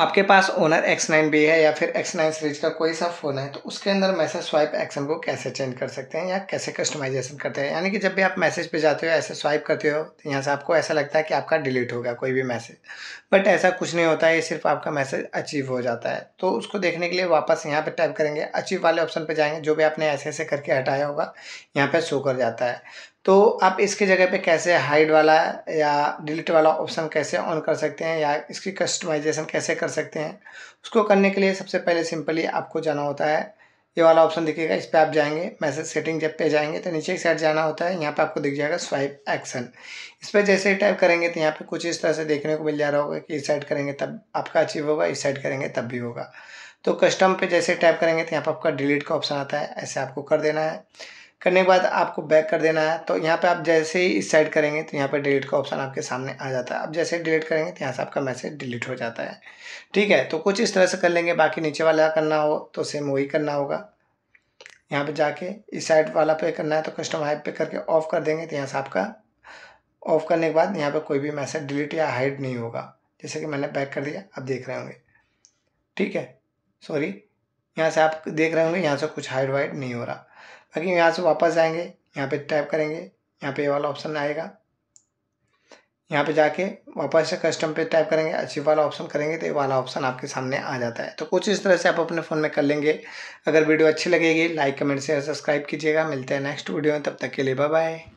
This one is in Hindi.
आपके पास ओनर एक्स नाइन बी है या फिर एक्स नाइन सीरीज का कोई सा फ़ोन है तो उसके अंदर मैसेज स्वाइप एक्शन को कैसे चेंज कर सकते हैं या कैसे कस्टमाइजेशन करते हैं यानी कि जब भी आप मैसेज पे जाते हो ऐसे स्वाइप करते हो तो यहाँ से आपको ऐसा लगता है कि आपका डिलीट होगा कोई भी मैसेज बट ऐसा कुछ नहीं होता है ये सिर्फ आपका मैसेज अचीव हो जाता है तो उसको देखने के लिए वापस यहाँ पर टाइप करेंगे अचीव वाले ऑप्शन पर जाएंगे जो भी आपने ऐसे ऐसे करके हटाया होगा यहाँ पर शो कर जाता है तो आप इसके जगह पे कैसे हाइड वाला या डिलीट वाला ऑप्शन कैसे ऑन कर सकते हैं या इसकी कस्टमाइजेशन कैसे कर सकते हैं उसको करने के लिए सबसे पहले सिंपली आपको जाना होता है ये वाला ऑप्शन दिखेगा इस पर आप जाएंगे मैसेज सेटिंग जब पे जाएंगे तो नीचे की साइड जाना होता है यहाँ पे आपको दिख जाएगा स्वाइप एक्शन इस पर जैसे ही टाइप करेंगे तो यहाँ पे कुछ इस तरह से देखने को मिल जा रहा होगा कि इस साइड करेंगे तब आपका अचीव होगा इस साइड करेंगे तब भी होगा तो कस्टम पे जैसे टाइप करेंगे तो यहाँ पर आपका डिलीट का ऑप्शन आता है ऐसे आपको कर देना है करने के बाद आपको बैक कर देना है तो यहाँ पे आप जैसे ही इस साइड करेंगे तो यहाँ पे डिलीट का ऑप्शन आपके सामने आ जाता है आप जैसे डिलीट करेंगे तो यहाँ से आपका मैसेज डिलीट हो जाता है ठीक है तो कुछ इस तरह से कर लेंगे बाकी नीचे वाला करना हो तो सेम वही करना होगा यहाँ पे जाके इस साइड वाला पे करना है तो कस्टम हाइप पे करके ऑफ कर देंगे तो यहाँ से आपका ऑफ करने के बाद यहाँ पे कोई भी मैसेज डिलीट या हाइड नहीं होगा जैसे कि मैंने बैक कर दिया आप देख रहे होंगे ठीक है सॉरी यहाँ से आप देख रहे होंगे यहाँ से कुछ हाइड वाइड नहीं हो रहा अगर यहाँ से वापस आएंगे यहाँ पे टाइप करेंगे यहाँ पे ये वाला ऑप्शन आएगा यहाँ पे जाके वापस से कस्टम पे टाइप करेंगे अचीव वाला ऑप्शन करेंगे तो ये वाला ऑप्शन आपके सामने आ जाता है तो कुछ इस तरह से आप अपने फ़ोन में कर लेंगे अगर वीडियो अच्छी लगेगी लाइक कमेंट शेयर सब्सक्राइब कीजिएगा मिलते हैं नेक्स्ट वीडियो में तब तक के लिए बाय बाय